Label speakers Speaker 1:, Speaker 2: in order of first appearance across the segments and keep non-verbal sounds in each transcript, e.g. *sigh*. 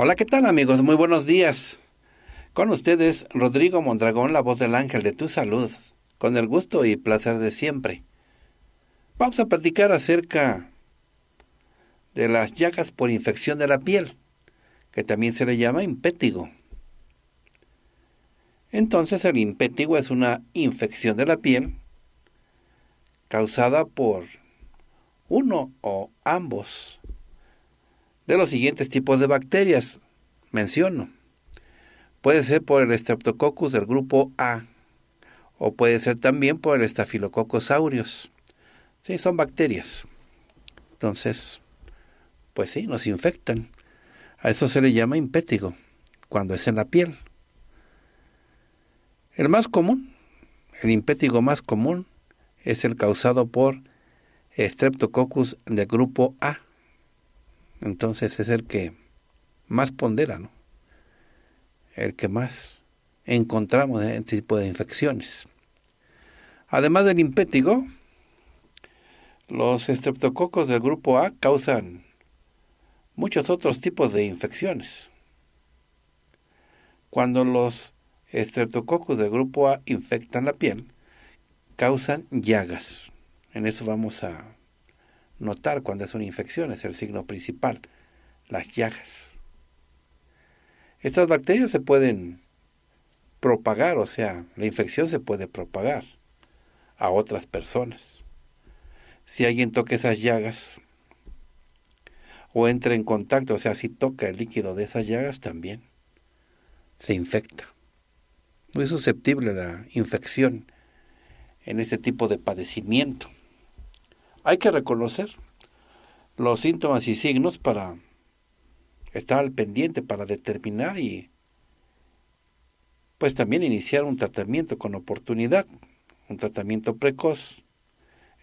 Speaker 1: Hola, ¿qué tal amigos? Muy buenos días. Con ustedes, Rodrigo Mondragón, la voz del ángel de tu salud, con el gusto y placer de siempre. Vamos a platicar acerca de las llagas por infección de la piel, que también se le llama impétigo. Entonces el impétigo es una infección de la piel causada por uno o ambos de los siguientes tipos de bacterias. Menciono. Puede ser por el Streptococcus del grupo A o puede ser también por el Staphylococcus aureus. Sí, son bacterias. Entonces, pues sí, nos infectan. A eso se le llama impétigo, cuando es en la piel. El más común, el impétigo más común, es el causado por Streptococcus del grupo A entonces es el que más pondera, ¿no? El que más encontramos en este tipo de infecciones. Además del impétigo, los estreptococos del grupo A causan muchos otros tipos de infecciones. Cuando los estreptococos del grupo A infectan la piel, causan llagas. En eso vamos a notar cuando es una infección, es el signo principal, las llagas. Estas bacterias se pueden propagar, o sea, la infección se puede propagar a otras personas. Si alguien toca esas llagas o entra en contacto, o sea, si toca el líquido de esas llagas también, se infecta. Muy susceptible la infección en este tipo de padecimiento. Hay que reconocer los síntomas y signos para estar al pendiente, para determinar y pues también iniciar un tratamiento con oportunidad, un tratamiento precoz.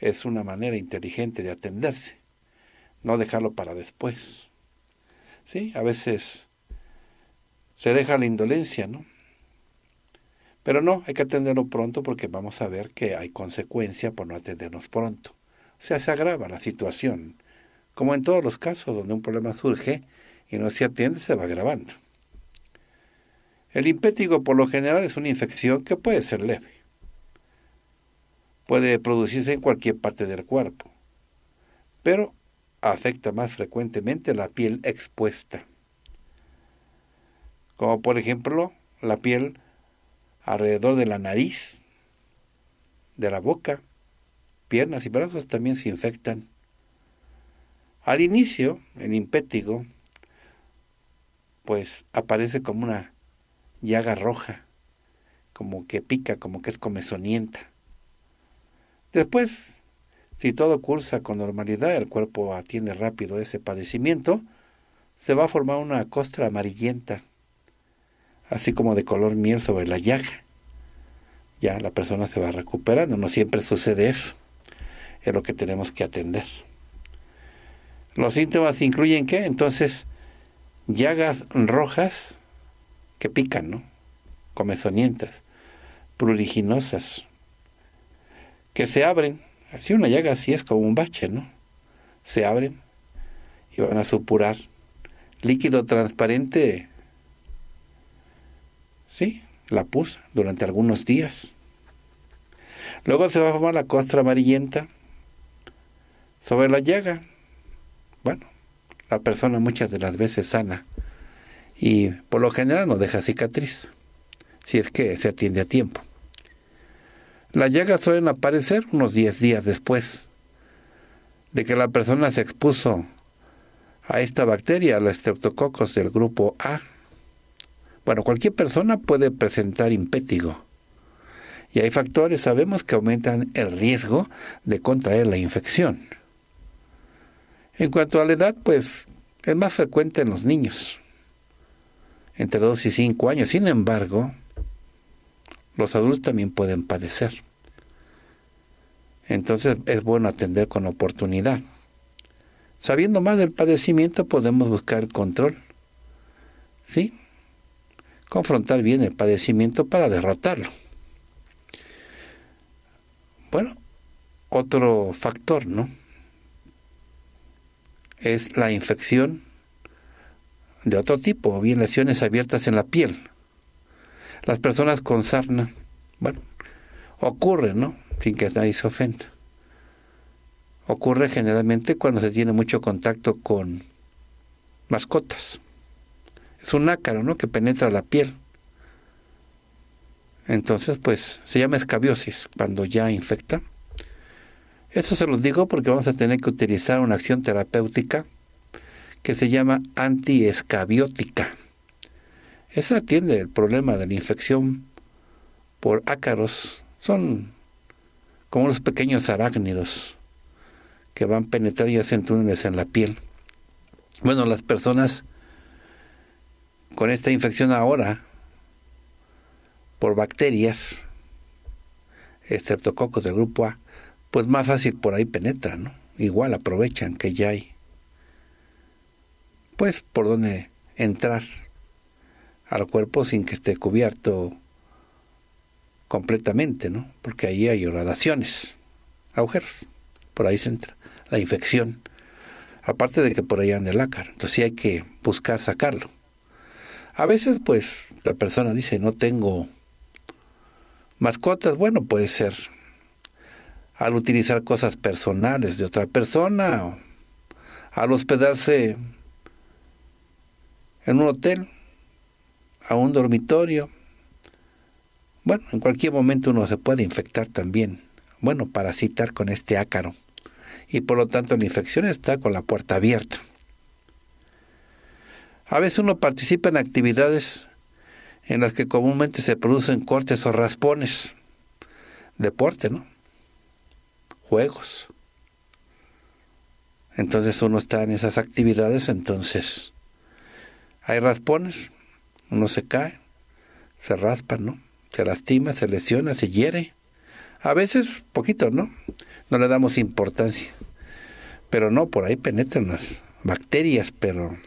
Speaker 1: Es una manera inteligente de atenderse, no dejarlo para después. ¿Sí? A veces se deja la indolencia, ¿no? Pero no, hay que atenderlo pronto porque vamos a ver que hay consecuencia por no atendernos pronto sea, se agrava la situación. Como en todos los casos donde un problema surge y no se atiende, se va agravando. El impétigo por lo general es una infección que puede ser leve. Puede producirse en cualquier parte del cuerpo, pero afecta más frecuentemente la piel expuesta, como por ejemplo la piel alrededor de la nariz, de la boca, piernas y brazos también se infectan. Al inicio, el impétigo, pues aparece como una llaga roja, como que pica, como que es comezonienta. Después, si todo cursa con normalidad, el cuerpo atiende rápido ese padecimiento, se va a formar una costra amarillenta, así como de color miel sobre la llaga. Ya la persona se va recuperando, no siempre sucede eso es lo que tenemos que atender. Los síntomas incluyen qué? Entonces, llagas rojas que pican, ¿no? Comezonientas, pruriginosas, que se abren. Así una llaga así es como un bache, ¿no? Se abren y van a supurar líquido transparente, sí, la pus durante algunos días. Luego se va a formar la costra amarillenta, sobre la llaga. Bueno, la persona muchas de las veces sana y por lo general no deja cicatriz, si es que se atiende a tiempo. Las llagas suelen aparecer unos 10 días después de que la persona se expuso a esta bacteria, los estreptococos del grupo A. Bueno, cualquier persona puede presentar impétigo. Y hay factores, sabemos, que aumentan el riesgo de contraer la infección. En cuanto a la edad, pues es más frecuente en los niños, entre 2 y 5 años. Sin embargo, los adultos también pueden padecer. Entonces es bueno atender con oportunidad. Sabiendo más del padecimiento podemos buscar control. ¿Sí? Confrontar bien el padecimiento para derrotarlo. Bueno, otro factor, ¿no? es la infección de otro tipo, o bien lesiones abiertas en la piel. Las personas con sarna, bueno, ocurre, ¿no? Sin que nadie se ofenda. Ocurre generalmente cuando se tiene mucho contacto con mascotas. Es un ácaro, ¿no? Que penetra la piel. Entonces, pues, se llama escabiosis cuando ya infecta esto se los digo porque vamos a tener que utilizar una acción terapéutica que se llama antiescabiótica. Esa atiende el problema de la infección por ácaros. Son como los pequeños arácnidos que van a penetrar y hacen túneles en la piel. Bueno, las personas con esta infección ahora por bacterias, estreptococos del grupo A, pues más fácil por ahí penetran, ¿no? Igual aprovechan que ya hay, pues, por donde entrar al cuerpo sin que esté cubierto completamente, ¿no? Porque ahí hay horadaciones, agujeros, por ahí se entra la infección. Aparte de que por ahí anda el ácaro, entonces sí hay que buscar sacarlo. A veces, pues, la persona dice, no tengo mascotas, bueno, puede ser al utilizar cosas personales de otra persona, al hospedarse en un hotel, a un dormitorio. Bueno, en cualquier momento uno se puede infectar también, bueno, parasitar con este ácaro. Y por lo tanto la infección está con la puerta abierta. A veces uno participa en actividades en las que comúnmente se producen cortes o raspones. Deporte, ¿no? juegos. Entonces uno está en esas actividades, entonces hay raspones, uno se cae, se raspa, ¿no? Se lastima, se lesiona, se hiere. A veces poquito, ¿no? No le damos importancia. Pero no, por ahí penetran las bacterias, pero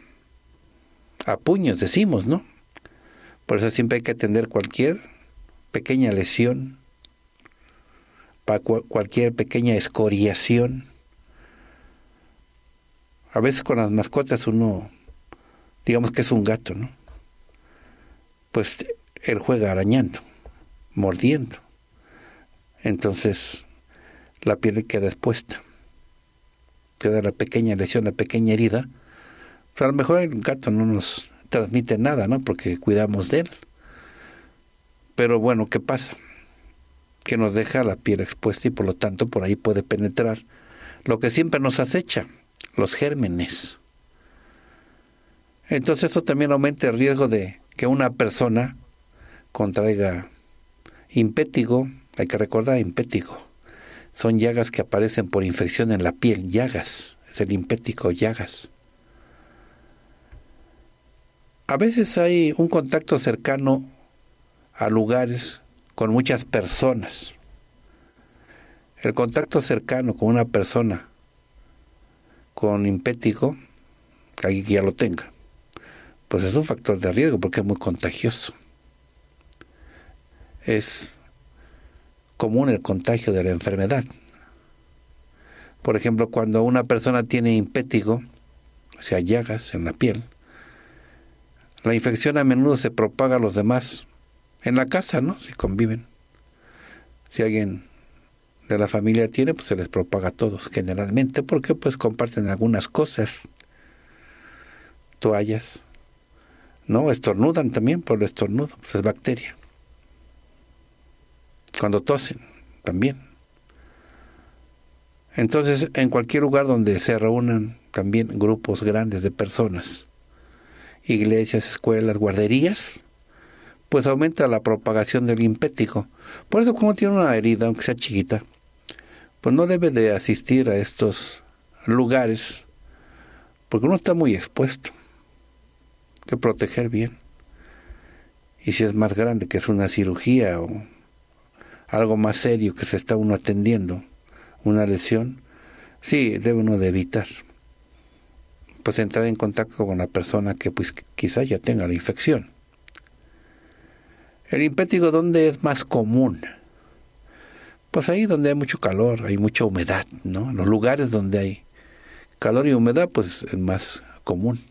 Speaker 1: a puños decimos, ¿no? Por eso siempre hay que atender cualquier pequeña lesión para cualquier pequeña escoriación. A veces con las mascotas uno, digamos que es un gato, ¿no? Pues él juega arañando, mordiendo. Entonces la piel queda expuesta. Queda la pequeña lesión, la pequeña herida. Pues a lo mejor el gato no nos transmite nada, ¿no? Porque cuidamos de él. Pero bueno, ¿qué pasa? que nos deja la piel expuesta y por lo tanto por ahí puede penetrar lo que siempre nos acecha, los gérmenes. Entonces eso también aumenta el riesgo de que una persona contraiga impétigo, hay que recordar impétigo. Son llagas que aparecen por infección en la piel, llagas, es el impético, llagas. A veces hay un contacto cercano a lugares con muchas personas. El contacto cercano con una persona con impético, alguien que ya lo tenga, pues es un factor de riesgo porque es muy contagioso. Es común el contagio de la enfermedad. Por ejemplo, cuando una persona tiene impético, o sea, llagas en la piel, la infección a menudo se propaga a los demás en la casa, ¿no? Si conviven. Si alguien de la familia tiene, pues se les propaga a todos generalmente, porque pues comparten algunas cosas, toallas, ¿no? Estornudan también por el estornudo, pues es bacteria. Cuando tosen, también. Entonces, en cualquier lugar donde se reúnan también grupos grandes de personas, iglesias, escuelas, guarderías, pues aumenta la propagación del impético. Por eso, como tiene una herida, aunque sea chiquita, pues no debe de asistir a estos lugares, porque uno está muy expuesto. Hay que proteger bien. Y si es más grande, que es una cirugía o algo más serio que se está uno atendiendo, una lesión, sí, debe uno de evitar. Pues entrar en contacto con la persona que pues quizá ya tenga la infección. El impétigo, ¿dónde es más común? Pues ahí donde hay mucho calor, hay mucha humedad, ¿no? Los lugares donde hay calor y humedad, pues es más común.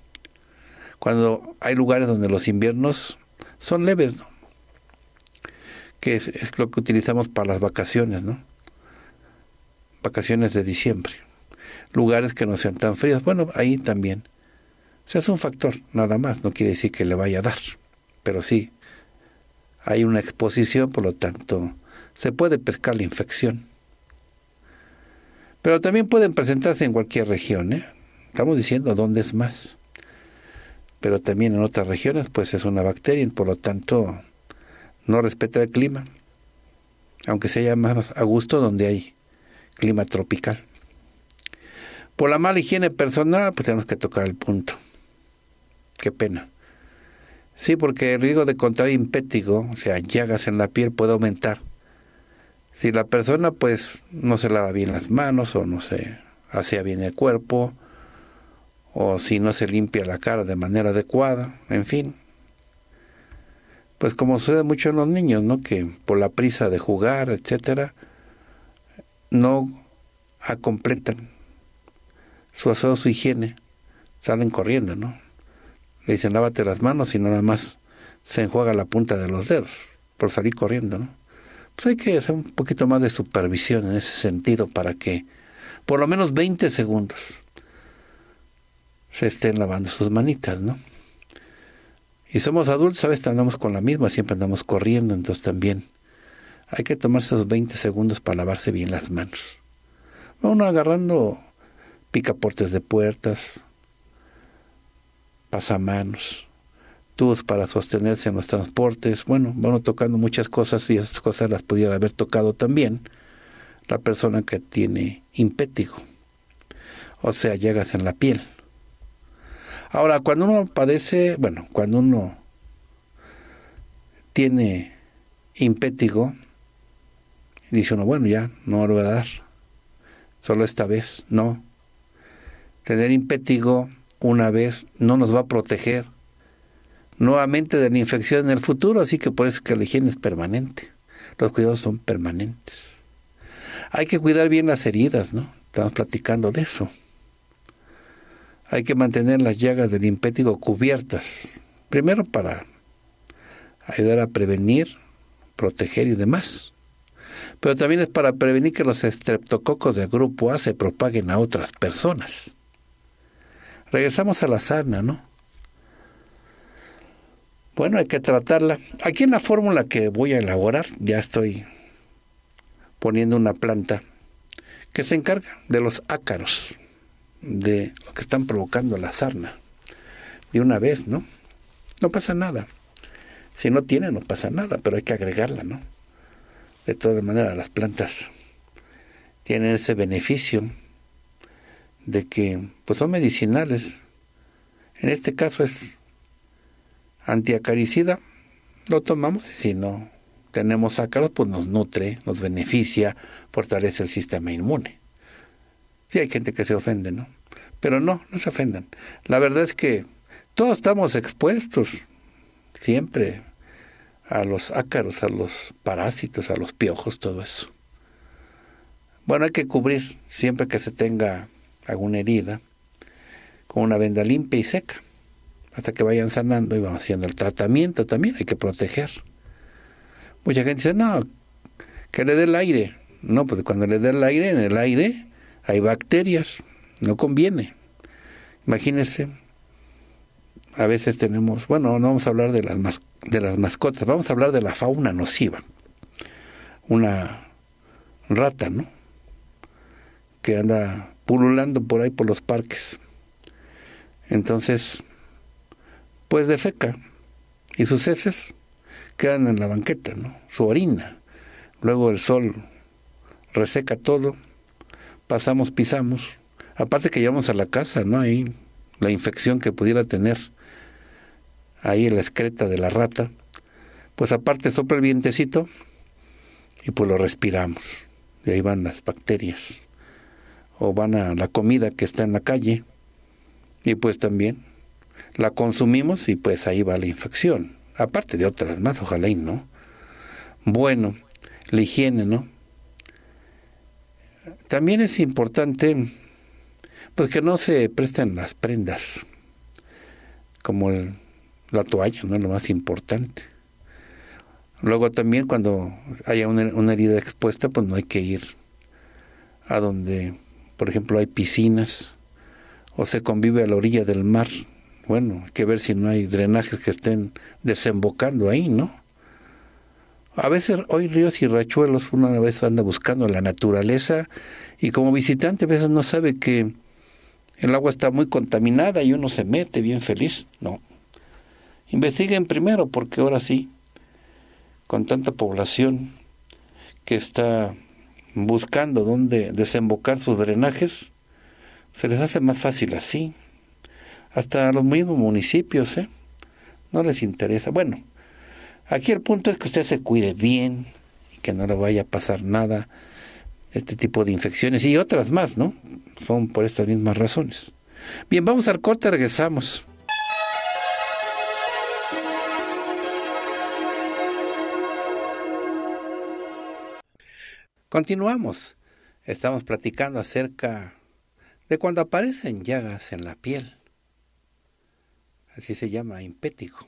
Speaker 1: Cuando hay lugares donde los inviernos son leves, ¿no? Que es, es lo que utilizamos para las vacaciones, ¿no? Vacaciones de diciembre. Lugares que no sean tan fríos, bueno, ahí también. O sea, es un factor, nada más, no quiere decir que le vaya a dar, pero sí hay una exposición, por lo tanto, se puede pescar la infección. Pero también pueden presentarse en cualquier región. ¿eh? Estamos diciendo dónde es más. Pero también en otras regiones, pues es una bacteria, y por lo tanto, no respeta el clima. Aunque sea más a gusto donde hay clima tropical. Por la mala higiene personal, pues tenemos que tocar el punto. Qué pena. Sí, porque el riesgo de contraer impético, o sea, llagas en la piel, puede aumentar. Si la persona pues no se lava bien las manos o no se hacía bien el cuerpo, o si no se limpia la cara de manera adecuada, en fin. Pues como sucede mucho en los niños, ¿no? Que por la prisa de jugar, etcétera, no completan su aseo, su higiene, salen corriendo, ¿no? le dicen lávate las manos y nada más se enjuaga la punta de los dedos por salir corriendo, ¿no? Pues hay que hacer un poquito más de supervisión en ese sentido para que por lo menos 20 segundos se estén lavando sus manitas, ¿no? Y somos adultos, a veces andamos con la misma, siempre andamos corriendo, entonces también hay que tomar esos 20 segundos para lavarse bien las manos. Uno agarrando picaportes de puertas, pasamanos, tubos para sostenerse en los transportes. Bueno, van tocando muchas cosas y esas cosas las pudiera haber tocado también la persona que tiene impétigo. O sea, llegas en la piel. Ahora, cuando uno padece, bueno, cuando uno tiene impétigo, dice uno, bueno, ya, no lo voy a dar. Solo esta vez, no. Tener impétigo una vez no nos va a proteger nuevamente de la infección en el futuro, así que por eso que la higiene es permanente. Los cuidados son permanentes. Hay que cuidar bien las heridas, ¿no? Estamos platicando de eso. Hay que mantener las llagas del impético cubiertas. Primero para ayudar a prevenir, proteger y demás. Pero también es para prevenir que los estreptococos de grupo A se propaguen a otras personas. Regresamos a la sarna, ¿no? Bueno, hay que tratarla. Aquí en la fórmula que voy a elaborar, ya estoy poniendo una planta que se encarga de los ácaros, de lo que están provocando la sarna. De una vez, ¿no? No pasa nada. Si no tiene, no pasa nada, pero hay que agregarla, ¿no? De todas maneras, las plantas tienen ese beneficio de que pues son medicinales. En este caso es antiacaricida, lo tomamos y si no tenemos ácaros, pues nos nutre, nos beneficia, fortalece el sistema inmune. ...si hay gente que se ofende, ¿no? Pero no, no se ofendan. La verdad es que todos estamos expuestos siempre a los ácaros, a los parásitos, a los piojos, todo eso. Bueno, hay que cubrir siempre que se tenga ...alguna herida con una venda limpia y seca, hasta que vayan sanando y van haciendo el tratamiento también, hay que proteger. Mucha gente dice, no, que le dé el aire. No, pues cuando le dé el aire, en el aire hay bacterias, no conviene. Imagínense, a veces tenemos, bueno, no vamos a hablar de las, de las mascotas, vamos a hablar de la fauna nociva. Una rata, ¿no? Que anda pululando por ahí por los parques. Entonces, pues defeca y sus heces quedan en la banqueta, ¿no? Su orina. Luego el sol reseca todo, pasamos, pisamos. Aparte que llevamos a la casa, ¿no? Ahí la infección que pudiera tener ahí en la excreta de la rata. Pues aparte sopla el vientecito y pues lo respiramos. Y ahí van las bacterias o van a la comida que está en la calle y pues también la consumimos y pues ahí va la infección, aparte de otras más, ojalá y no. Bueno, la higiene, ¿no? También es importante pues que no se presten las prendas como la toalla, ¿no? Lo más importante. Luego también cuando haya una, una herida expuesta, pues no hay que ir a donde por ejemplo, hay piscinas o se convive a la orilla del mar. Bueno, hay que ver si no hay drenajes que estén desembocando ahí, ¿no? A veces hoy ríos y rachuelos una vez anda buscando la naturaleza y como visitante a veces no sabe que el agua está muy contaminada y uno se mete bien feliz. No. Investiguen primero porque ahora sí, con tanta población que está buscando dónde desembocar sus drenajes, se les hace más fácil así. Hasta los mismos municipios, ¿eh? No les interesa. Bueno, aquí el punto es que usted se cuide bien y que no le vaya a pasar nada, este tipo de infecciones y otras más, ¿no? Son por estas mismas razones. Bien, vamos al corte, regresamos. Continuamos. Estamos platicando acerca de cuando aparecen llagas en la piel. Así se llama impético.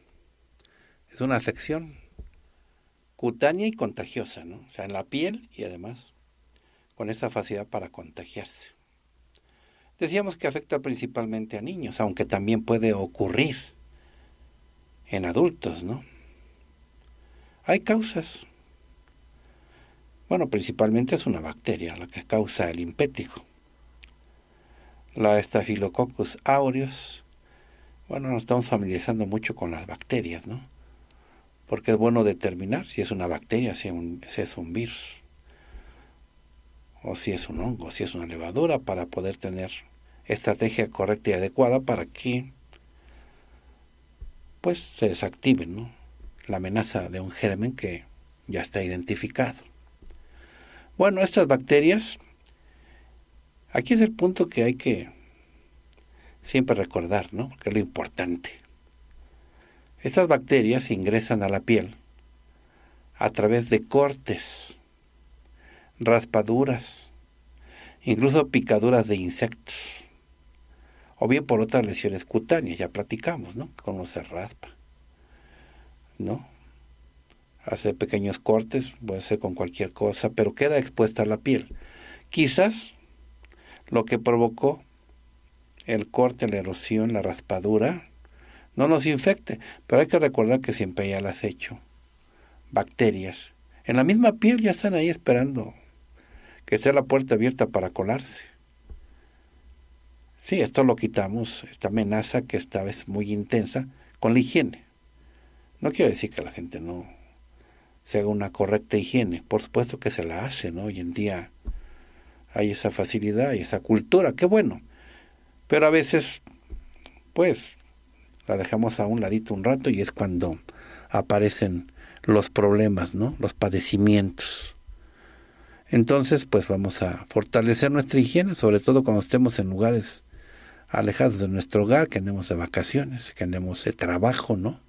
Speaker 1: Es una afección cutánea y contagiosa, ¿no? O sea, en la piel y además con esa facilidad para contagiarse. Decíamos que afecta principalmente a niños, aunque también puede ocurrir en adultos, ¿no? Hay causas bueno, principalmente es una bacteria la que causa el impético. La Staphylococcus aureus, bueno, nos estamos familiarizando mucho con las bacterias, ¿no? Porque es bueno determinar si es una bacteria, si, es un virus, o si es un hongo, si es una levadura, para poder tener estrategia correcta y adecuada para que pues se desactive ¿no? la amenaza de un germen que ya está identificado. Bueno, estas bacterias, aquí es el punto que hay que siempre recordar, ¿no? Porque es lo importante. Estas bacterias ingresan a la piel a través de cortes, raspaduras, incluso picaduras de insectos, o bien por otras lesiones cutáneas, ya platicamos, ¿no? Cómo se raspa, ¿no? hacer pequeños cortes, puede ser con cualquier cosa, pero queda expuesta la piel. Quizás lo que provocó el corte, la erosión, la raspadura, no nos infecte, pero hay que recordar que siempre ya las hecho. Bacterias. En la misma piel ya están ahí esperando que esté la puerta abierta para colarse. Sí, esto lo quitamos, esta amenaza que esta vez muy intensa, con la higiene. No quiero decir que la gente no se haga una correcta higiene. Por supuesto que se la hace, ¿no? Hoy en día hay esa facilidad y esa cultura, qué bueno. Pero a veces, pues, la dejamos a un ladito un rato y es cuando aparecen los problemas, ¿no? Los padecimientos. Entonces, pues vamos a fortalecer nuestra higiene, sobre todo cuando estemos en lugares alejados de nuestro hogar, que andemos de vacaciones, que andemos de trabajo, ¿no?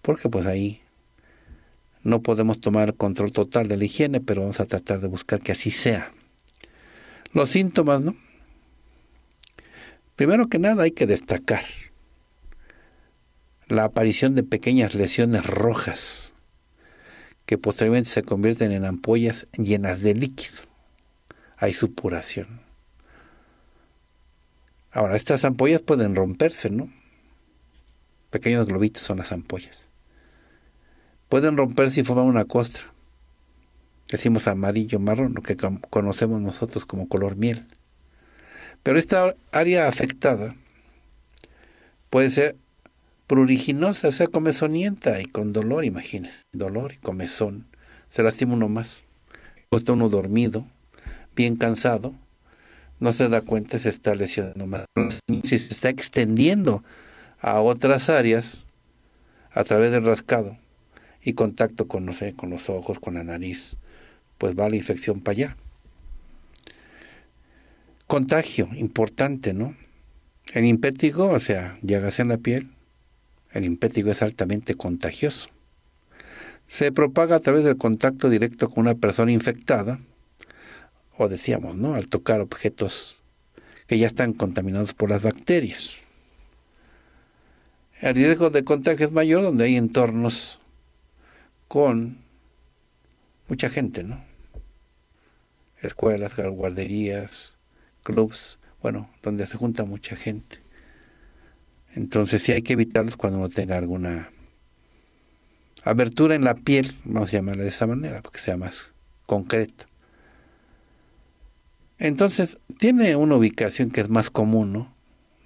Speaker 1: Porque pues ahí no podemos tomar control total de la higiene, pero vamos a tratar de buscar que así sea. Los síntomas, ¿no? Primero que nada hay que destacar la aparición de pequeñas lesiones rojas que posteriormente se convierten en ampollas llenas de líquido. Hay supuración. Ahora, estas ampollas pueden romperse, ¿no? Pequeños globitos son las ampollas pueden romperse y formar una costra. Decimos amarillo, marrón, lo que conocemos nosotros como color miel. Pero esta área afectada puede ser pruriginosa, o sea, comezonienta y con dolor, imagínense. Dolor y comezón. Se lastima uno más. O uno dormido, bien cansado, no se da cuenta, se está lesionando más. Si se está extendiendo a otras áreas a través del rascado, y contacto con, no sé, con los ojos, con la nariz, pues va la infección para allá. Contagio, importante, ¿no? El impétigo, o sea, llagas en la piel, el impétigo es altamente contagioso. Se propaga a través del contacto directo con una persona infectada, o decíamos, ¿no? Al tocar objetos que ya están contaminados por las bacterias. El riesgo de contagio es mayor donde hay entornos con mucha gente, ¿no? Escuelas, guarderías, clubs, bueno, donde se junta mucha gente. Entonces sí hay que evitarlos cuando uno tenga alguna abertura en la piel, vamos a llamarla de esa manera, porque sea más concreto. Entonces, tiene una ubicación que es más común, ¿no?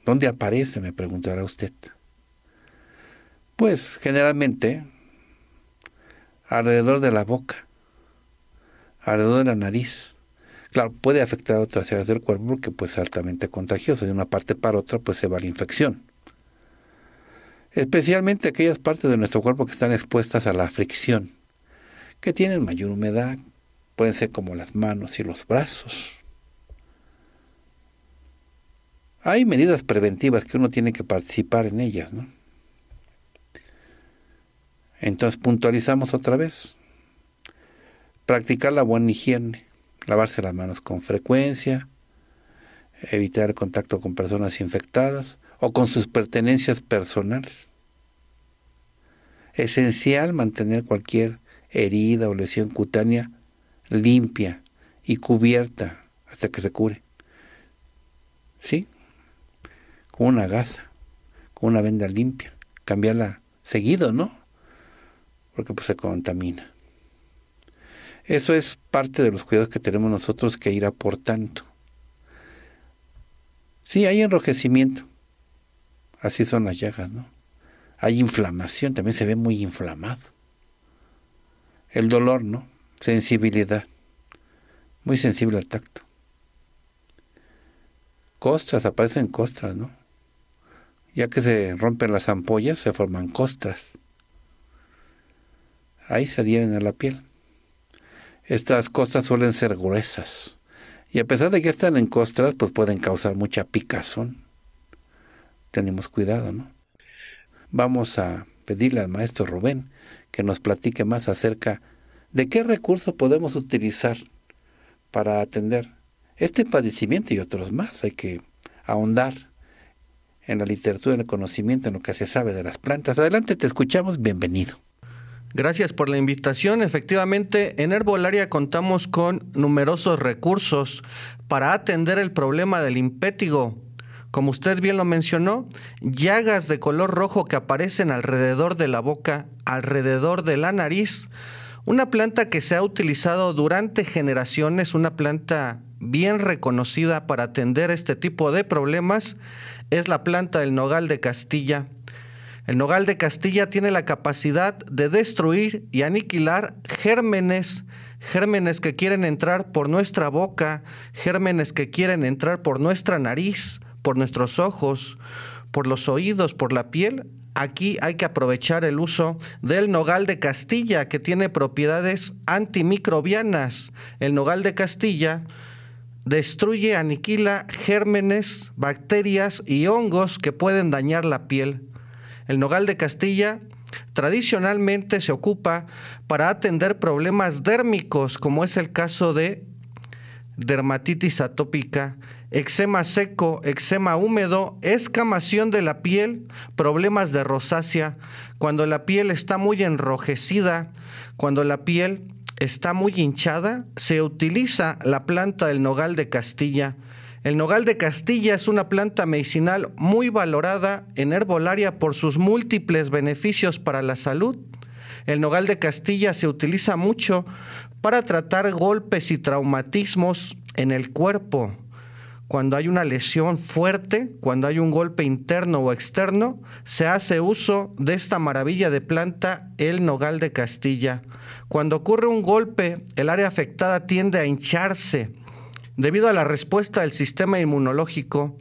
Speaker 1: ¿Dónde aparece? Me preguntará usted. Pues generalmente alrededor de la boca, alrededor de la nariz. Claro, puede afectar a otras áreas del cuerpo porque pues es altamente contagioso. De una parte para otra pues se va la infección. Especialmente aquellas partes de nuestro cuerpo que están expuestas a la fricción, que tienen mayor humedad, pueden ser como las manos y los brazos. Hay medidas preventivas que uno tiene que participar en ellas, ¿no? Entonces puntualizamos otra vez. Practicar la buena higiene, lavarse las manos con frecuencia, evitar el contacto con personas infectadas o con sus pertenencias personales. Esencial mantener cualquier herida o lesión cutánea limpia y cubierta hasta que se cure. ¿Sí? Con una gasa, con una venda limpia. Cambiarla seguido, ¿no? porque pues, se contamina. Eso es parte de los cuidados que tenemos nosotros que ir aportando. Sí, hay enrojecimiento. Así son las llagas, ¿no? Hay inflamación, también se ve muy inflamado. El dolor, ¿no? Sensibilidad. Muy sensible al tacto. Costras, aparecen costras, ¿no? Ya que se rompen las ampollas, se forman costras ahí se adhieren a la piel. Estas cosas suelen ser gruesas y a pesar de que están en costras, pues pueden causar mucha picazón. Tenemos cuidado, ¿no? Vamos a pedirle al maestro Rubén que nos platique más acerca de qué recursos podemos utilizar para atender este padecimiento y otros más. Hay que ahondar en la literatura, en el conocimiento, en lo que se sabe de las plantas. Adelante, te escuchamos, bienvenido.
Speaker 2: Gracias por la invitación. Efectivamente, en Herbolaria contamos con numerosos recursos para atender el problema del impétigo. Como usted bien lo mencionó, llagas de color rojo que aparecen alrededor de la boca, alrededor de la nariz. Una planta que se ha utilizado durante generaciones, una planta bien reconocida para atender este tipo de problemas, es la planta del nogal de Castilla. El nogal de Castilla tiene la capacidad de destruir y aniquilar gérmenes, gérmenes que quieren entrar por nuestra boca, gérmenes que quieren entrar por nuestra nariz, por nuestros ojos, por los oídos, por la piel. Aquí hay que aprovechar el uso del nogal de Castilla, que tiene propiedades antimicrobianas. El nogal de Castilla destruye, aniquila gérmenes, bacterias y hongos que pueden dañar la piel. El nogal de Castilla tradicionalmente se ocupa para atender problemas dérmicos, como es el caso de dermatitis atópica, eczema seco, eczema húmedo, escamación de la piel, problemas de rosácea, cuando la piel está muy enrojecida, cuando la piel está muy hinchada, se utiliza la planta del nogal de Castilla el nogal de Castilla es una planta medicinal muy valorada en herbolaria por sus múltiples beneficios para la salud. El nogal de Castilla se utiliza mucho para tratar golpes y traumatismos en el cuerpo. Cuando hay una lesión fuerte, cuando hay un golpe interno o externo, se hace uso de esta maravilla de planta, el nogal de Castilla. Cuando ocurre un golpe, el área afectada tiende a hincharse Debido a la respuesta del sistema inmunológico,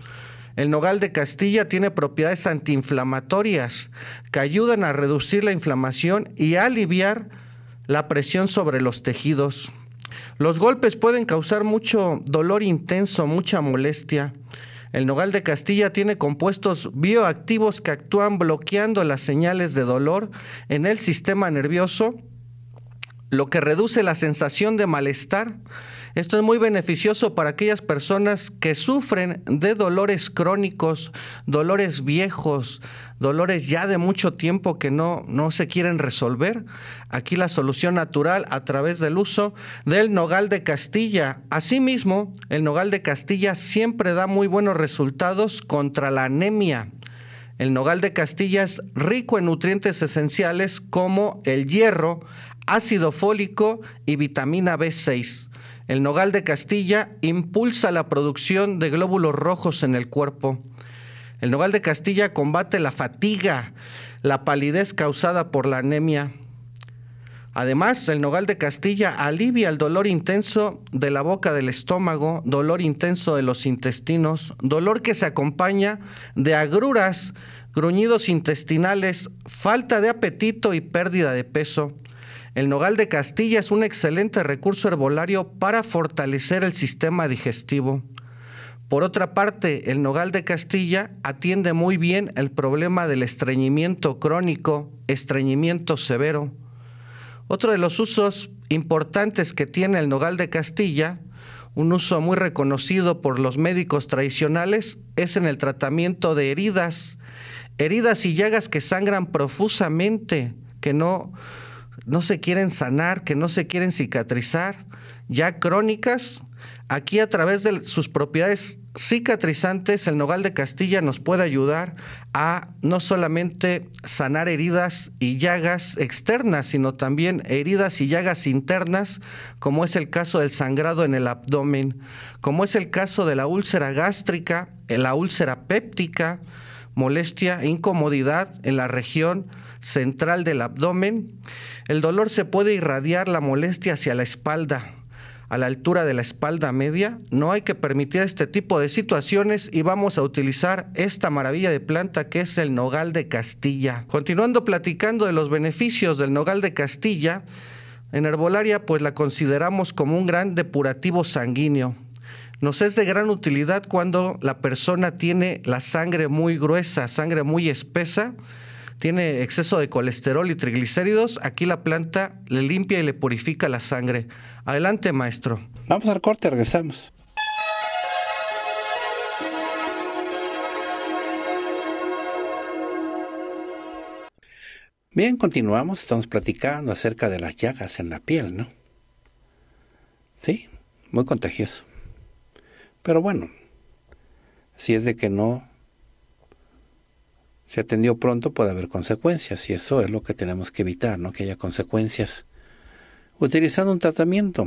Speaker 2: el nogal de Castilla tiene propiedades antiinflamatorias que ayudan a reducir la inflamación y a aliviar la presión sobre los tejidos. Los golpes pueden causar mucho dolor intenso, mucha molestia. El nogal de Castilla tiene compuestos bioactivos que actúan bloqueando las señales de dolor en el sistema nervioso lo que reduce la sensación de malestar. Esto es muy beneficioso para aquellas personas que sufren de dolores crónicos, dolores viejos, dolores ya de mucho tiempo que no, no se quieren resolver. Aquí la solución natural a través del uso del nogal de Castilla. Asimismo, el nogal de Castilla siempre da muy buenos resultados contra la anemia. El nogal de Castilla es rico en nutrientes esenciales como el hierro, ácido fólico y vitamina B6. El nogal de Castilla impulsa la producción de glóbulos rojos en el cuerpo. El nogal de Castilla combate la fatiga, la palidez causada por la anemia. Además, el nogal de Castilla alivia el dolor intenso de la boca del estómago, dolor intenso de los intestinos, dolor que se acompaña de agruras, gruñidos intestinales, falta de apetito y pérdida de peso. El nogal de Castilla es un excelente recurso herbolario para fortalecer el sistema digestivo. Por otra parte, el nogal de Castilla atiende muy bien el problema del estreñimiento crónico, estreñimiento severo. Otro de los usos importantes que tiene el nogal de Castilla, un uso muy reconocido por los médicos tradicionales, es en el tratamiento de heridas, heridas y llagas que sangran profusamente, que no no se quieren sanar, que no se quieren cicatrizar, ya crónicas. Aquí a través de sus propiedades cicatrizantes, el nogal de Castilla nos puede ayudar a no solamente sanar heridas y llagas externas, sino también heridas y llagas internas, como es el caso del sangrado en el abdomen, como es el caso de la úlcera gástrica, la úlcera péptica, molestia, e incomodidad en la región central del abdomen, el dolor se puede irradiar la molestia hacia la espalda, a la altura de la espalda media. No hay que permitir este tipo de situaciones y vamos a utilizar esta maravilla de planta que es el nogal de Castilla. Continuando platicando de los beneficios del nogal de Castilla, en herbolaria pues la consideramos como un gran depurativo sanguíneo. Nos es de gran utilidad cuando la persona tiene la sangre muy gruesa, sangre muy espesa tiene exceso de colesterol y triglicéridos, aquí la planta le limpia y le purifica la sangre. Adelante, maestro.
Speaker 1: Vamos al corte, regresamos. Bien, continuamos, estamos platicando acerca de las llagas en la piel, ¿no? Sí, muy contagioso. Pero bueno, si es de que no se atendió pronto puede haber consecuencias y eso es lo que tenemos que evitar, ¿no? que haya consecuencias. Utilizando un tratamiento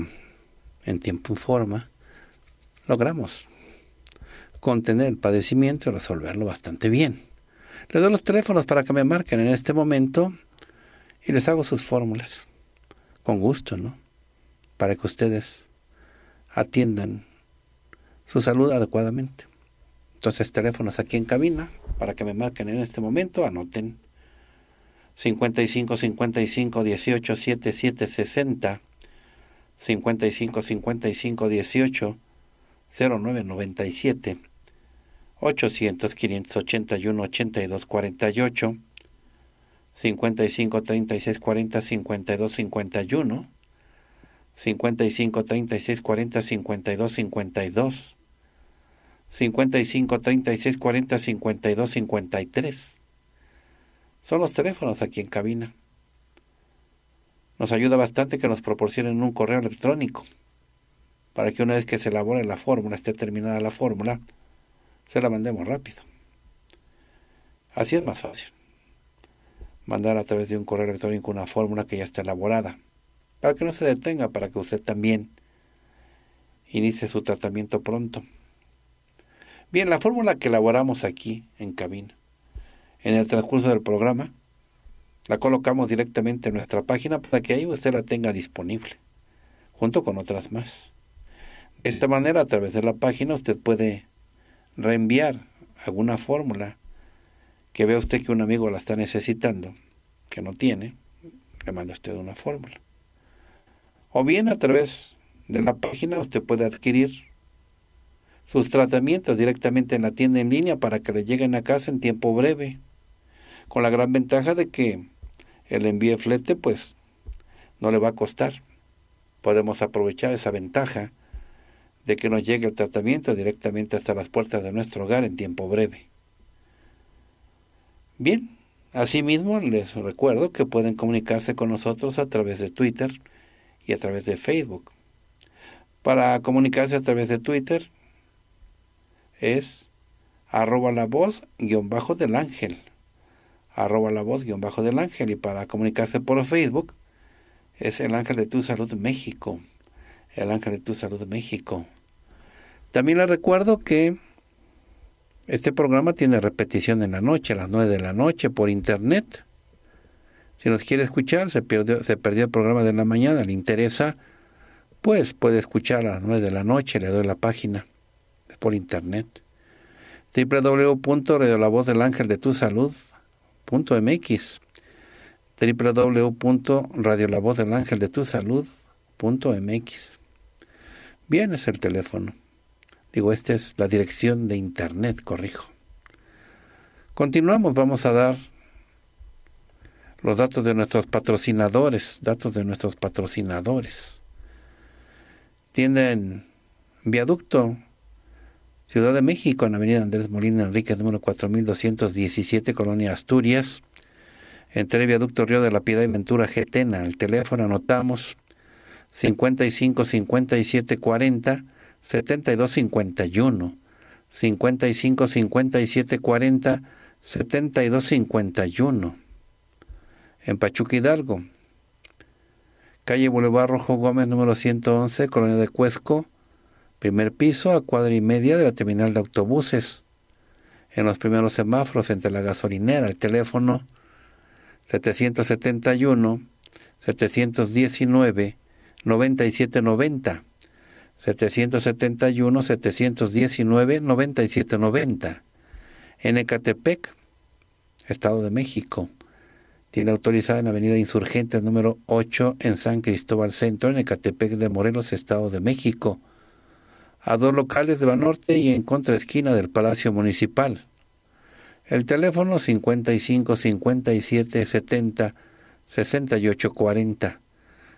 Speaker 1: en tiempo y forma, logramos contener el padecimiento y resolverlo bastante bien. Les doy los teléfonos para que me marquen en este momento y les hago sus fórmulas. Con gusto, ¿no? Para que ustedes atiendan su salud adecuadamente. Entonces, teléfonos aquí en cabina para que me marquen en este momento, anoten 55 55 18 77 60 55 55 18 09 97 800 581 82 48 55 36 40 52 51 55 36 40 52 52 55 36 40 52 53. Son los teléfonos aquí en cabina. Nos ayuda bastante que nos proporcionen un correo electrónico para que una vez que se elabore la fórmula, esté terminada la fórmula, se la mandemos rápido. Así es más fácil. Mandar a través de un correo electrónico una fórmula que ya está elaborada, para que no se detenga, para que usted también inicie su tratamiento pronto. Bien, la fórmula que elaboramos aquí en cabina, en el transcurso del programa, la colocamos directamente en nuestra página para que ahí usted la tenga disponible, junto con otras más. De esta manera, a través de la página, usted puede reenviar alguna fórmula que vea usted que un amigo la está necesitando, que no tiene, le manda usted una fórmula. O bien a través de la mm. página usted puede adquirir sus tratamientos directamente en la tienda en línea para que le lleguen a casa en tiempo breve, con la gran ventaja de que el envío de flete pues no le va a costar. Podemos aprovechar esa ventaja de que nos llegue el tratamiento directamente hasta las puertas de nuestro hogar en tiempo breve. Bien, asimismo les recuerdo que pueden comunicarse con nosotros a través de Twitter y a través de Facebook. Para comunicarse a través de Twitter, es arroba la voz guión bajo del ángel. Arroba la voz guión bajo del ángel. Y para comunicarse por Facebook es el ángel de tu salud México. El ángel de tu salud México. También les recuerdo que este programa tiene repetición en la noche, a las 9 de la noche, por internet. Si nos quiere escuchar, se perdió, se perdió el programa de la mañana, le interesa, pues puede escuchar a las 9 de la noche, le doy la página por internet. de www.radiolavozdelaangeldetusalud.mx Bien, es el teléfono. Digo, esta es la dirección de internet, corrijo. Continuamos, vamos a dar los datos de nuestros patrocinadores, datos de nuestros patrocinadores. Tienen Viaducto, Ciudad de México, en Avenida Andrés Molina Enrique, número 4217, Colonia Asturias, entre Viaducto Río de la Piedad y Ventura Getena. El teléfono anotamos 55 57 40 72 51. 55 57 40 72 51. En Pachuca Hidalgo, calle Boulevard Rojo Gómez, número 111, Colonia de Cuesco, Primer piso a cuadra y media de la terminal de autobuses. En los primeros semáforos entre la gasolinera, el teléfono 771 719 9790. 771 719 9790. En Ecatepec, Estado de México. Tiene autorizada en Avenida Insurgentes número 8 en San Cristóbal Centro, en Ecatepec de Morelos, Estado de México a dos locales de Banorte y en contraesquina del Palacio Municipal. El teléfono 55 57 70 68 40.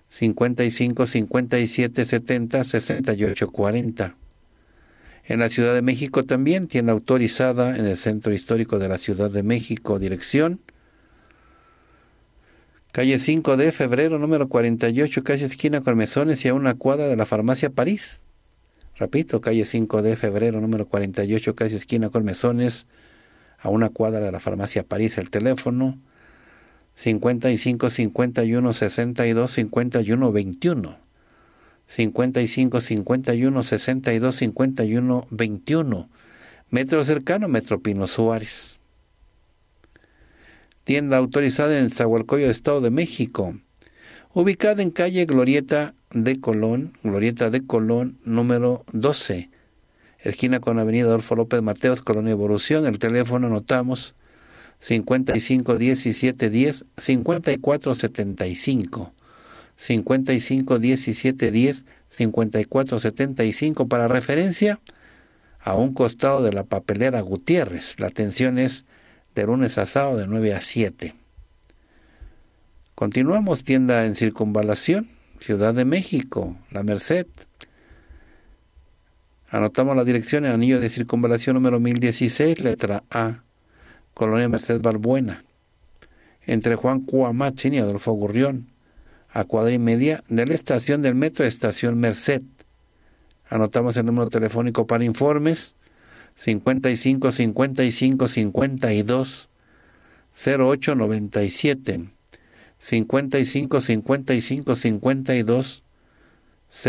Speaker 1: 55 57 70 68 40. En la Ciudad de México también, tienda autorizada en el Centro Histórico de la Ciudad de México, dirección calle 5 de febrero, número 48, casi esquina con y a una cuadra de la farmacia París. Repito, calle 5 de febrero, número 48, casi esquina Colmesones, a una cuadra de la farmacia París. El teléfono 55 51 62 51 21. 55 51 62 51 21. Metro cercano, Metro Pino Suárez. Tienda autorizada en el Zahualcoyo, Estado de México ubicada en calle Glorieta de Colón, Glorieta de Colón número 12, esquina con Avenida Adolfo López Mateos, Colonia Evolución. El teléfono notamos 55 17 10 54 75. 55 17 10 54 75 para referencia a un costado de la papelera Gutiérrez. La atención es de lunes a sábado de 9 a 7. Continuamos tienda en circunvalación, Ciudad de México, La Merced. Anotamos la dirección en anillo de circunvalación número 1016, letra A, Colonia Merced Balbuena, entre Juan Cuamatzin y Adolfo Gurrión, a cuadra y media de la estación del metro Estación Merced. Anotamos el número telefónico para informes 55 55 52 0897. 55 55 52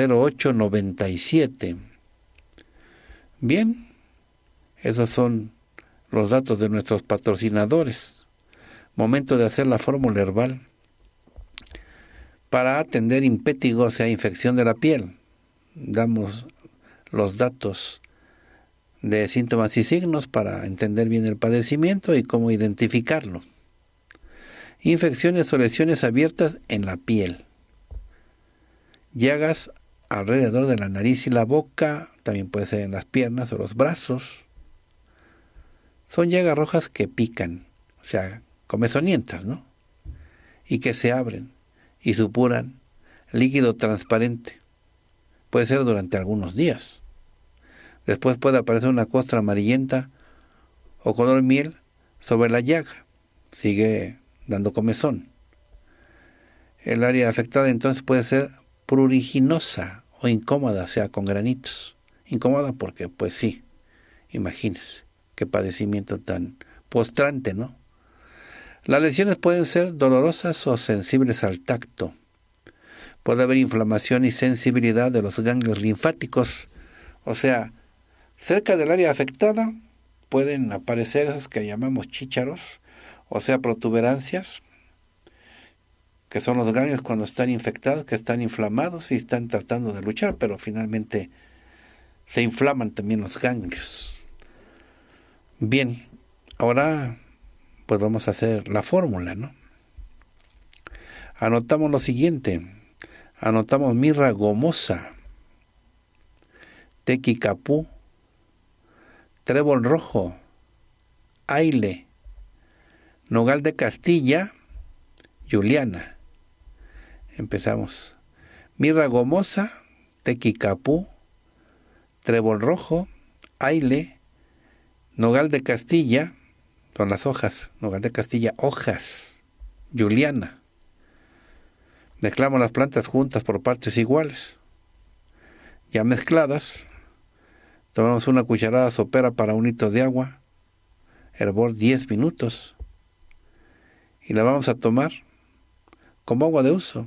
Speaker 1: 08 97. Bien, esos son los datos de nuestros patrocinadores. Momento de hacer la fórmula herbal para atender impétigo, o e sea, infección de la piel. Damos los datos de síntomas y signos para entender bien el padecimiento y cómo identificarlo infecciones o lesiones abiertas en la piel, llagas alrededor de la nariz y la boca, también puede ser en las piernas o los brazos. Son llagas rojas que pican, o sea, comezonientas, ¿no? Y que se abren y supuran líquido transparente. Puede ser durante algunos días. Después puede aparecer una costra amarillenta o color miel sobre la llaga. Sigue dando comezón. El área afectada entonces puede ser pruriginosa o incómoda, o sea, con granitos. Incómoda porque, pues sí, imagínese, qué padecimiento tan postrante, ¿no? Las lesiones pueden ser dolorosas o sensibles al tacto. Puede haber inflamación y sensibilidad de los ganglios linfáticos, o sea, cerca del área afectada pueden aparecer esos que llamamos chícharos o sea, protuberancias, que son los ganglios cuando están infectados, que están inflamados y están tratando de luchar, pero finalmente se inflaman también los ganglios. Bien, ahora pues vamos a hacer la fórmula, ¿no? Anotamos lo siguiente. Anotamos mirra gomosa, tequicapú, trébol rojo, aile, Nogal de Castilla, Juliana. Empezamos. Mirra Gomosa, Tequicapú, Trébol Rojo, Aile, Nogal de Castilla, con las hojas, Nogal de Castilla, hojas, Juliana. Mezclamos las plantas juntas por partes iguales. Ya mezcladas, tomamos una cucharada sopera para un hito de agua, hervor 10 minutos y la vamos a tomar como agua de uso.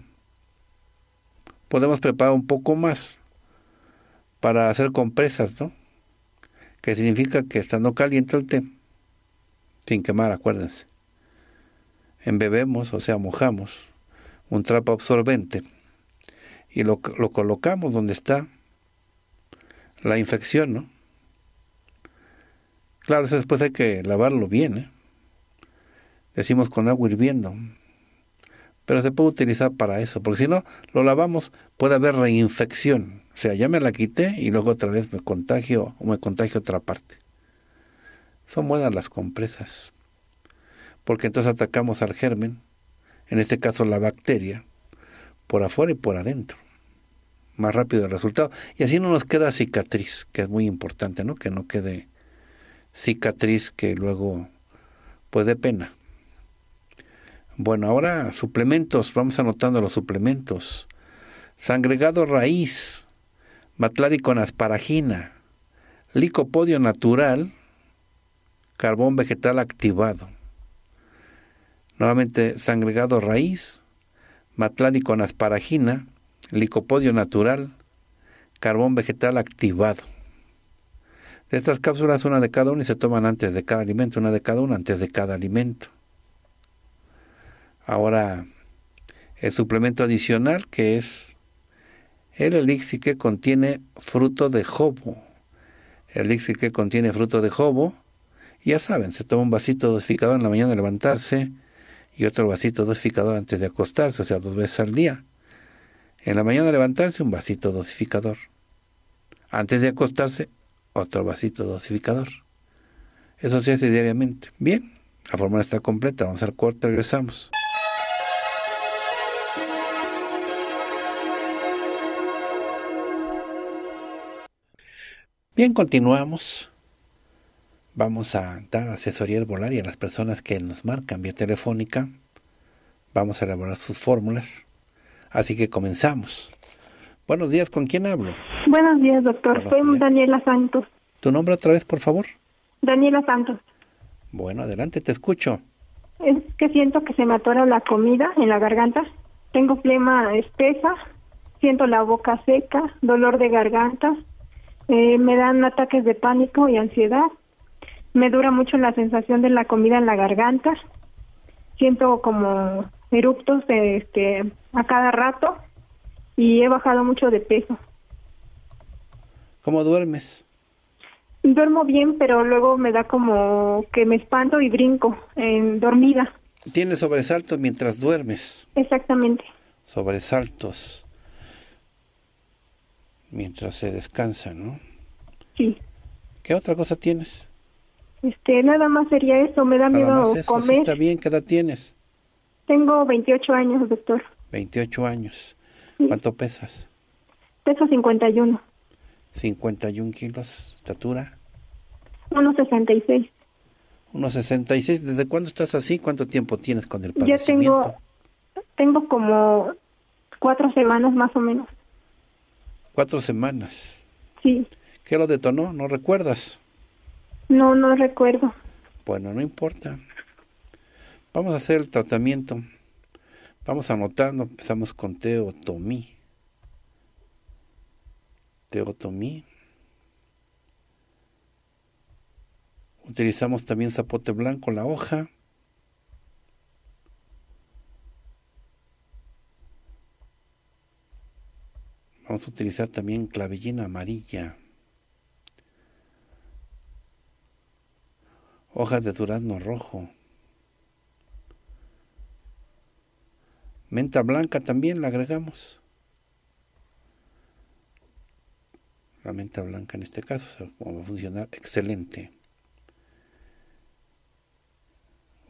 Speaker 1: Podemos preparar un poco más para hacer compresas, ¿no? Que significa que estando caliente el té, sin quemar, acuérdense, embebemos, o sea, mojamos un trapo absorbente y lo, colocamos donde está la infección, ¿no? Claro, después hay que lavarlo bien, ¿eh? decimos con agua hirviendo. Pero se puede utilizar para eso, porque si no, lo lavamos, puede haber reinfección. O sea, ya me la quité y luego otra vez me contagio o me contagio otra parte. Son buenas las compresas, porque entonces atacamos al germen, en este caso la bacteria, por afuera y por adentro. Más rápido el resultado. Y así no nos queda cicatriz, que es muy importante, ¿no? Que no quede cicatriz que luego, pues de pena. Bueno, ahora suplementos, vamos anotando los suplementos. Sangregado raíz, matlari con asparagina, licopodio natural, carbón vegetal activado. Nuevamente, sangregado raíz, matlari con asparagina, licopodio natural, carbón vegetal activado. De estas cápsulas, una de cada una y se toman antes de cada alimento, una de cada una antes de cada alimento. Ahora, el suplemento adicional que es el elixir que contiene fruto de jobo. El elixir que contiene fruto de jobo, ya saben, se toma un vasito dosificador en la mañana de levantarse y otro vasito dosificador antes de acostarse, o sea, dos veces al día. En la mañana de levantarse un vasito dosificador. Antes de acostarse, otro vasito dosificador. Eso se hace diariamente. Bien, la fórmula está completa. Vamos al cuarto, regresamos. Bien, continuamos. Vamos a dar asesoría volar Y a las personas que nos marcan vía telefónica. Vamos a elaborar sus fórmulas. Así que comenzamos. Buenos días, ¿con quién hablo?
Speaker 3: Buenos días, doctor. Soy Daniela Santos.
Speaker 1: ¿Tu nombre otra vez, por favor?
Speaker 3: Daniela Santos.
Speaker 1: Bueno, adelante, te escucho.
Speaker 3: Es que siento que se me atora la comida en la garganta. Tengo flema espesa, siento la boca seca, dolor de garganta, eh, me dan ataques de pánico y ansiedad, me dura mucho la sensación de la comida en la garganta, siento como eruptos este, a cada rato y he bajado mucho de peso.
Speaker 1: ¿Cómo duermes?
Speaker 3: Duermo bien, pero luego me da como que me espanto y brinco en dormida.
Speaker 1: Tienes sobresaltos mientras duermes.
Speaker 3: Exactamente.
Speaker 1: Sobresaltos mientras se descansa, ¿no? Sí. ¿Qué otra cosa tienes?
Speaker 3: Este, nada más sería eso, me da miedo comer.
Speaker 1: bien, ¿qué edad tienes?
Speaker 3: Tengo 28 años, doctor.
Speaker 1: 28 años. ¿Cuánto pesas?
Speaker 3: Peso 51.
Speaker 1: 51 kilos, estatura.
Speaker 3: 1,66.
Speaker 1: 1,66. ¿Desde cuándo estás así? ¿Cuánto tiempo tienes con el
Speaker 3: padecimiento? Ya tengo, tengo como cuatro semanas más o menos
Speaker 1: cuatro semanas. Sí. ¿Qué lo detonó? ¿No recuerdas?
Speaker 3: No, no recuerdo.
Speaker 1: Bueno, no importa. Vamos a hacer el tratamiento. Vamos anotando. Empezamos con teotomí. Teotomí. Utilizamos también zapote blanco, la hoja. vamos a utilizar también clavellina amarilla hojas de durazno rojo menta blanca también la agregamos la menta blanca en este caso va a funcionar excelente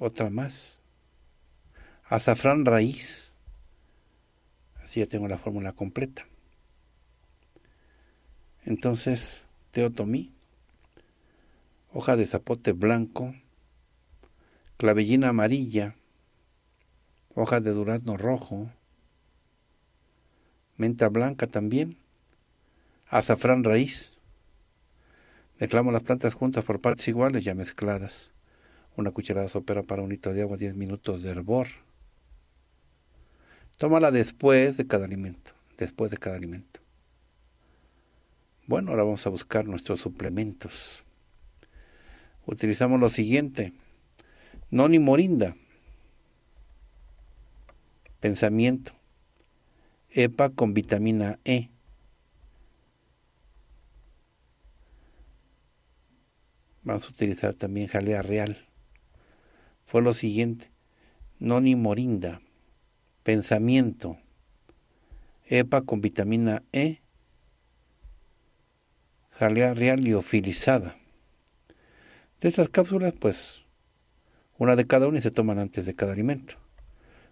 Speaker 1: otra más azafrán raíz así ya tengo la fórmula completa entonces, teotomí, hoja de zapote blanco, clavellina amarilla, hoja de durazno rojo, menta blanca también, azafrán raíz. Mezclamos las plantas juntas por partes iguales ya mezcladas. Una cucharada sopera para un litro de agua, 10 minutos de hervor. Tómala después de cada alimento, después de cada alimento. Bueno, ahora vamos a buscar nuestros suplementos. Utilizamos lo siguiente. Noni Morinda. Pensamiento. EPA con vitamina E. Vamos a utilizar también jalea real. Fue lo siguiente. Noni Morinda. Pensamiento. EPA con vitamina E jalea real liofilizada. De estas cápsulas, pues, una de cada una y se toman antes de cada alimento.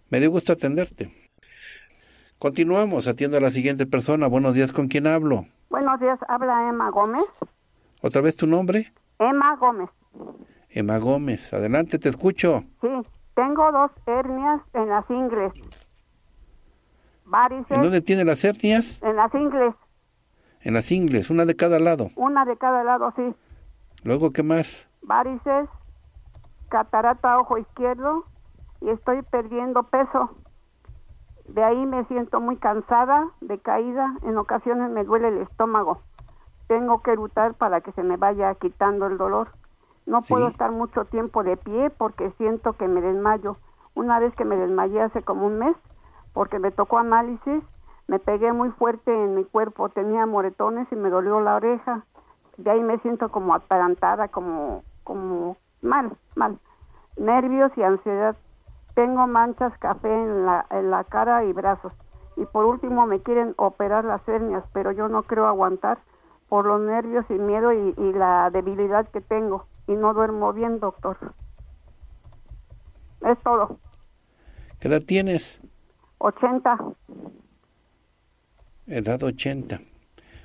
Speaker 1: Me dio gusto atenderte. Continuamos, atiendo a la siguiente persona. Buenos días, ¿con quién hablo?
Speaker 4: Buenos días, habla Emma Gómez.
Speaker 1: ¿Otra vez tu nombre?
Speaker 4: Emma Gómez.
Speaker 1: Emma Gómez, adelante, te escucho.
Speaker 4: Sí, tengo dos hernias en las ingles. ¿En dónde
Speaker 1: tiene las hernias?
Speaker 4: En las ingles.
Speaker 1: En las ingles, una de cada lado.
Speaker 4: Una de cada lado, sí.
Speaker 1: Luego, ¿qué más?
Speaker 4: Varices, catarata ojo izquierdo y estoy perdiendo peso. De ahí me siento muy cansada, decaída, en ocasiones me duele el estómago. Tengo que lutar para que se me vaya quitando el dolor. No puedo estar mucho tiempo de pie porque siento que me desmayo. Una vez que me desmayé hace como un mes porque me tocó análisis me pegué muy fuerte en mi cuerpo, tenía moretones y me dolió la oreja. De ahí me siento como atarantada, como, como mal, mal. Nervios y ansiedad. Tengo manchas café en la, en la cara y brazos. Y por último me quieren operar las hernias, pero yo no creo aguantar por los nervios y miedo y, y la debilidad que tengo. Y no duermo bien, doctor. Es todo.
Speaker 1: ¿Qué edad tienes? 80. Edad 80.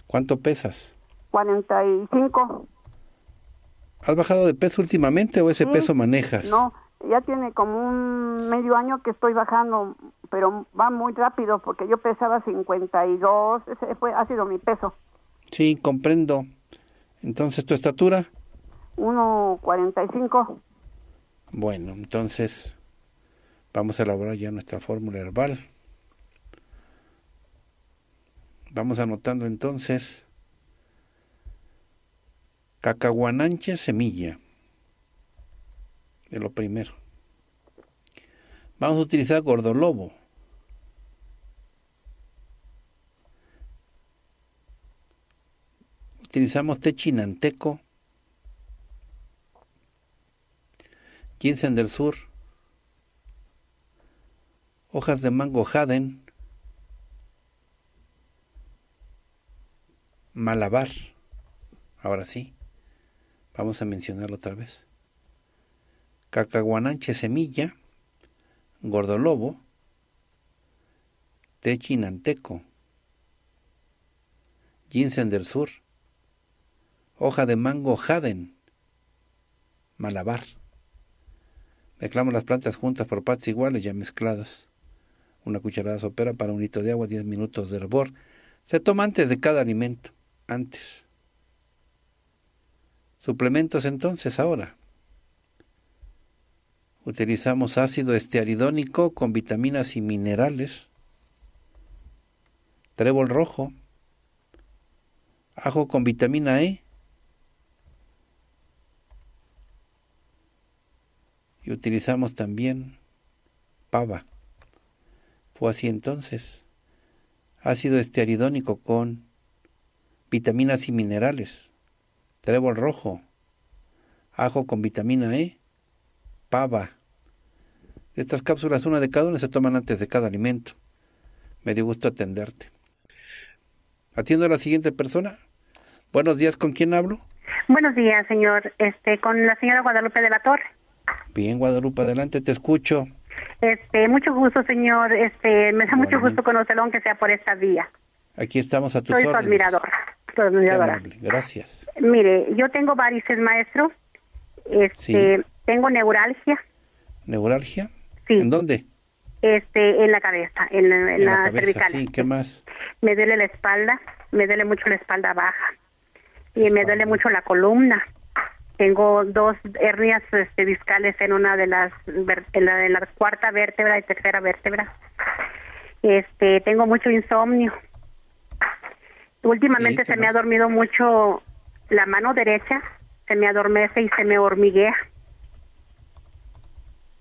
Speaker 1: ¿Cuánto pesas?
Speaker 4: 45.
Speaker 1: ¿Has bajado de peso últimamente o ese peso manejas? No,
Speaker 4: ya tiene como un medio año que estoy bajando, pero va muy rápido porque yo pesaba 52, ese fue, ha sido mi peso.
Speaker 1: Sí, comprendo. Entonces, ¿tu estatura?
Speaker 4: 1,45.
Speaker 1: Bueno, entonces vamos a elaborar ya nuestra fórmula herbal. Vamos anotando entonces. Cacahuananche semilla. De lo primero. Vamos a utilizar gordolobo. Utilizamos techinanteco chinanteco. Ginseng del sur. Hojas de mango jaden. Malabar. Ahora sí, vamos a mencionarlo otra vez. Cacaguananche semilla, gordolobo, techinanteco, ginseng del sur, hoja de mango jaden, malabar. Mezclamos las plantas juntas por partes iguales ya mezcladas. Una cucharada sopera para un litro de agua, 10 minutos de hervor. Se toma antes de cada alimento antes. Suplementos entonces ahora. Utilizamos ácido estearidónico con vitaminas y minerales, trébol rojo, ajo con vitamina E, y utilizamos también pava. Fue así entonces. Ácido estearidónico con vitaminas y minerales, trébol rojo, ajo con vitamina E, pava. Estas cápsulas, una de cada una, se toman antes de cada alimento. Me dio gusto atenderte. Atiendo a la siguiente persona. Buenos días, ¿con quién hablo?
Speaker 5: Buenos días, señor. Este, con la señora Guadalupe de la Torre.
Speaker 1: Bien, Guadalupe, adelante, te escucho.
Speaker 5: Este, mucho gusto, señor. Este, me da mucho gusto conocerlo, aunque sea por esta vía.
Speaker 1: Aquí estamos a tus Soy admirador. Gracias.
Speaker 5: Mire, yo tengo varices, maestro. Este, Tengo neuralgia.
Speaker 1: ¿Neuralgia? ¿En dónde?
Speaker 5: Este, en la cabeza, en, la, ¿qué más? Me duele la espalda, me duele mucho la espalda baja. y me duele mucho la columna. Tengo dos hernias este, discales en una de las, en la, de la cuarta vértebra y tercera vértebra. Este, tengo mucho insomnio Últimamente se me ha dormido mucho la mano derecha, se me adormece y se me hormiguea.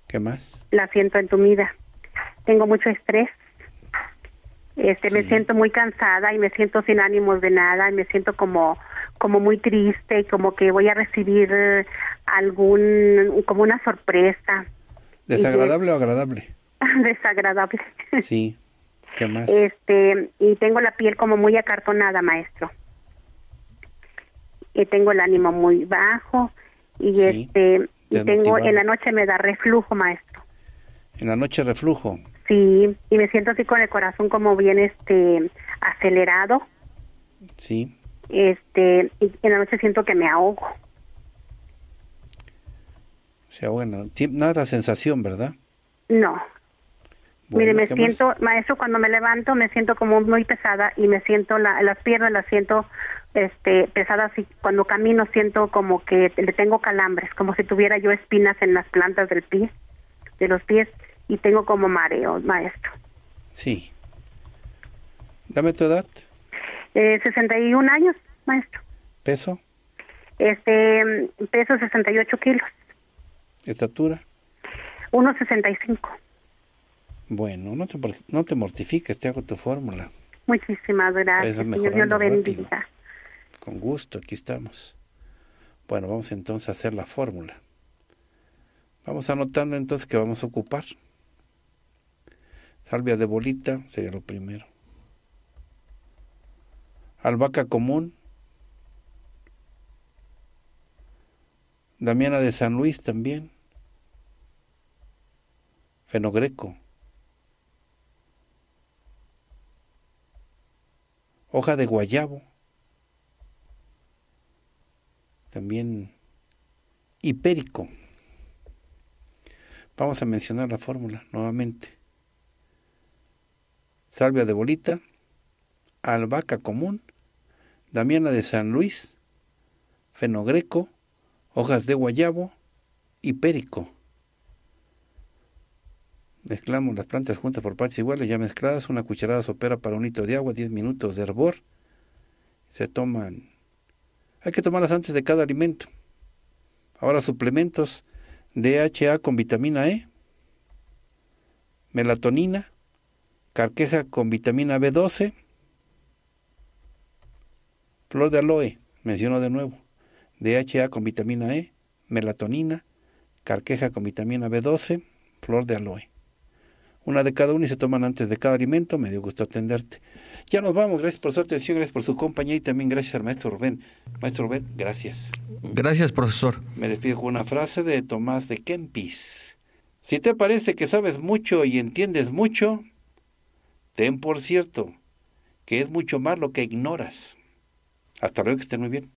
Speaker 5: ¿Qué más? La siento entumida. Tengo mucho estrés. Este, me siento muy cansada y me siento sin ánimos de nada y me siento como como muy triste y como que voy a recibir algún como una sorpresa.
Speaker 1: Desagradable o agradable.
Speaker 5: *laughs* Desagradable. Sí. Este, y tengo la piel como muy acartonada, maestro. Y tengo el ánimo muy bajo y este y tengo en la noche me da reflujo, maestro.
Speaker 1: En la noche reflujo.
Speaker 5: Sí, y me siento así con el corazón como bien este acelerado. Sí. Este, y en la noche siento que me ahogo.
Speaker 1: O sea, bueno, no la sensación, ¿verdad? No, Mire, me siento,
Speaker 5: maestro, cuando me levanto me siento como muy pesada y me siento las piernas las siento este pesadas y cuando camino siento como que le tengo calambres, como si tuviera yo espinas en las plantas del pie, de los pies y tengo como mareo, maestro.
Speaker 1: Sí. Dame tu edad.
Speaker 5: Eh, 61 años, maestro. ¿Peso? Este, mm, peso 68 kilos. ¿Estatura? 1,65.
Speaker 1: Bueno, no te, no te mortifiques, te hago tu fórmula.
Speaker 5: Muchísimas gracias, Señor, Dios lo
Speaker 1: Con gusto, aquí estamos. Bueno, vamos entonces a hacer la fórmula. Vamos anotando entonces que vamos a ocupar. Salvia de bolita sería lo primero. Albahaca común. Damiana de San Luis también. Fenogreco. hoja de guayabo, también hipérico. Vamos a mencionar la fórmula nuevamente. Salvia de bolita, albahaca común, damiana de San Luis, fenogreco, hojas de guayabo, hipérico. Mezclamos las plantas juntas por partes iguales, ya mezcladas, una cucharada sopera para un hito de agua, 10 minutos de hervor. Se toman. Hay que tomarlas antes de cada alimento. Ahora suplementos DHA con vitamina E, melatonina, carqueja con vitamina B12, flor de aloe, menciono de nuevo, DHA con vitamina E, melatonina, carqueja con vitamina B12, flor de aloe una de cada una y se toman antes de cada alimento. Me dio gusto atenderte. Ya nos vamos, gracias por su atención, gracias por su compañía y también gracias al maestro Rubén. Maestro Rubén, gracias.
Speaker 2: Gracias, profesor.
Speaker 1: Me despido con una frase de Tomás de Kempis. Si te parece que sabes mucho y entiendes mucho, ten por cierto que es mucho más lo que ignoras. Hasta luego, que estén muy bien.